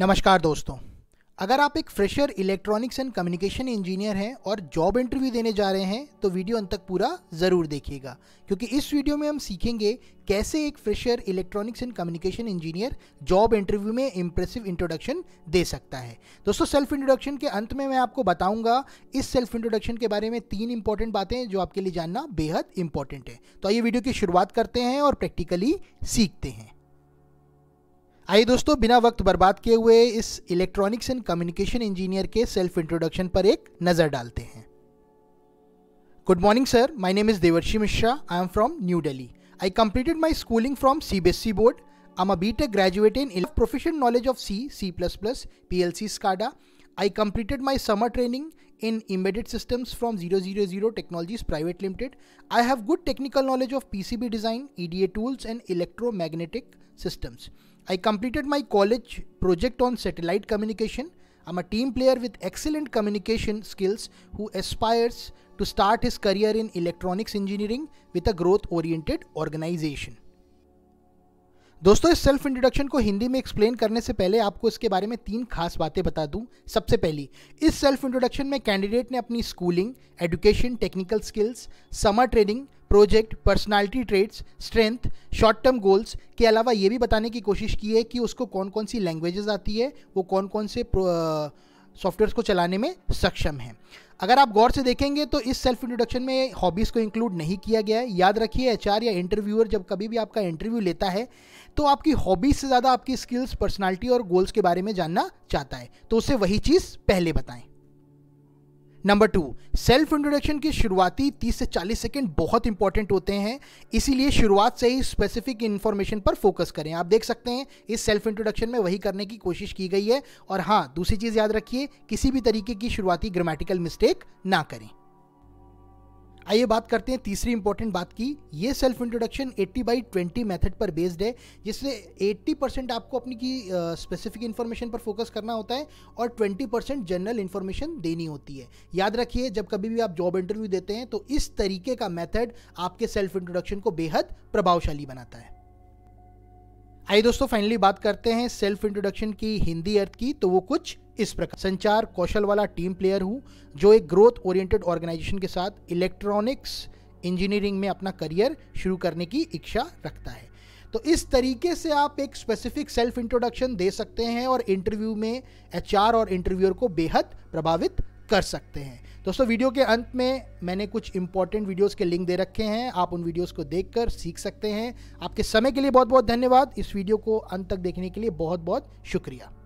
नमस्कार दोस्तों अगर आप एक fresher electronics and communication engineer हैं और जॉब इंटरव्यू देने जा रहे हैं तो वीडियो अंत तक पूरा ज़रूर देखिएगा क्योंकि इस वीडियो में हम सीखेंगे कैसे एक fresher electronics and communication engineer job interview में इंप्रेसिव इंट्रोडक्शन दे सकता है दोस्तों सेल्फ इंट्रोडक्शन के अंत में मैं आपको बताऊंगा इस सेल्फ इंट्रोडक्शन के बारे में तीन इंपॉर्टेंट बातें जो आपके लिए जानना बेहद इंपॉर्टेंट है तो आइए वीडियो की शुरुआत करते हैं और प्रैक्टिकली सीखते हैं आइए दोस्तों बिना वक्त बर्बाद किए हुए इस इलेक्ट्रॉनिक्स एंड कम्युनिकेशन इंजीनियर के सेल्फ इंट्रोडक्शन पर एक नज़र डालते हैं good morning sir my name is Devarshi Mishra I am from New Delhi I completed my schooling from CBSE board I am a BTech graduate in professional knowledge of C C plus plus P L C SCADA I completed my summer training in embedded systems from 000 Technologies Private Limited. I have good technical knowledge of PCB design, EDA tools and electromagnetic systems. I completed my college project on satellite communication. I'm a team player with excellent communication skills who aspires to start his career in electronics engineering with a growth oriented organization. दोस्तों इस self introduction को हिंदी में explain करने से पहले आपको इसके बारे में तीन खास बातें बता दूं सबसे पहली इस सेल्फ इंट्रोडक्शन में कैंडिडेट ने अपनी schooling education technical skills summer training project personality traits strength short term goals के अलावा ये भी बताने की कोशिश की है कि उसको कौन कौन सी लैंग्वेजेस आती है वो कौन कौन से सॉफ्टवेयर को चलाने में सक्षम हैं अगर आप गौर से देखेंगे तो इस सेल्फ इंट्रोडक्शन में हॉबीज़ को इंक्लूड नहीं किया गया है याद रखिए एच या इंटरव्यूअर जब कभी भी आपका इंटरव्यू लेता है तो आपकी हॉबीज़ से ज़्यादा आपकी स्किल्स पर्सनालिटी और गोल्स के बारे में जानना चाहता है तो उसे वही चीज़ पहले बताएं नंबर टू सेल्फ इंट्रोडक्शन की शुरुआती 30 से 40 सेकंड बहुत इंपॉर्टेंट होते हैं इसीलिए शुरुआत से ही स्पेसिफिक इन्फॉर्मेशन पर फोकस करें आप देख सकते हैं इस सेल्फ इंट्रोडक्शन में वही करने की कोशिश की गई है और हाँ दूसरी चीज़ याद रखिए किसी भी तरीके की शुरुआती ग्रामेटिकल मिस्टेक ना करें आइए बात करते हैं तीसरी इंपॉर्टेंट बात की ये सेल्फ इंट्रोडक्शन 80 बाई 20 मेथड पर बेस्ड है जिससे 80 परसेंट आपको अपनी की स्पेसिफिक इन्फॉर्मेशन पर फोकस करना होता है और 20 परसेंट जनरल इन्फॉर्मेशन देनी होती है याद रखिए जब कभी भी आप जॉब इंटरव्यू देते हैं तो इस तरीके का मैथड आपके सेल्फ इंट्रोडक्शन को बेहद प्रभावशाली बनाता है आइए दोस्तों फाइनली बात करते हैं सेल्फ इंट्रोडक्शन की हिंदी अर्थ की तो वो कुछ इस प्रकार संचार कौशल वाला टीम प्लेयर हूँ जो एक ग्रोथ ओरिएंटेड ऑर्गेनाइजेशन के साथ इलेक्ट्रॉनिक्स इंजीनियरिंग में अपना करियर शुरू करने की इच्छा रखता है तो इस तरीके से आप एक स्पेसिफिक सेल्फ इंट्रोडक्शन दे सकते हैं और इंटरव्यू में एच और इंटरव्यूअर को बेहद प्रभावित कर सकते हैं दोस्तों वीडियो के अंत में मैंने कुछ इंपॉर्टेंट वीडियोस के लिंक दे रखे हैं आप उन वीडियोस को देखकर सीख सकते हैं आपके समय के लिए बहुत बहुत धन्यवाद इस वीडियो को अंत तक देखने के लिए बहुत बहुत शुक्रिया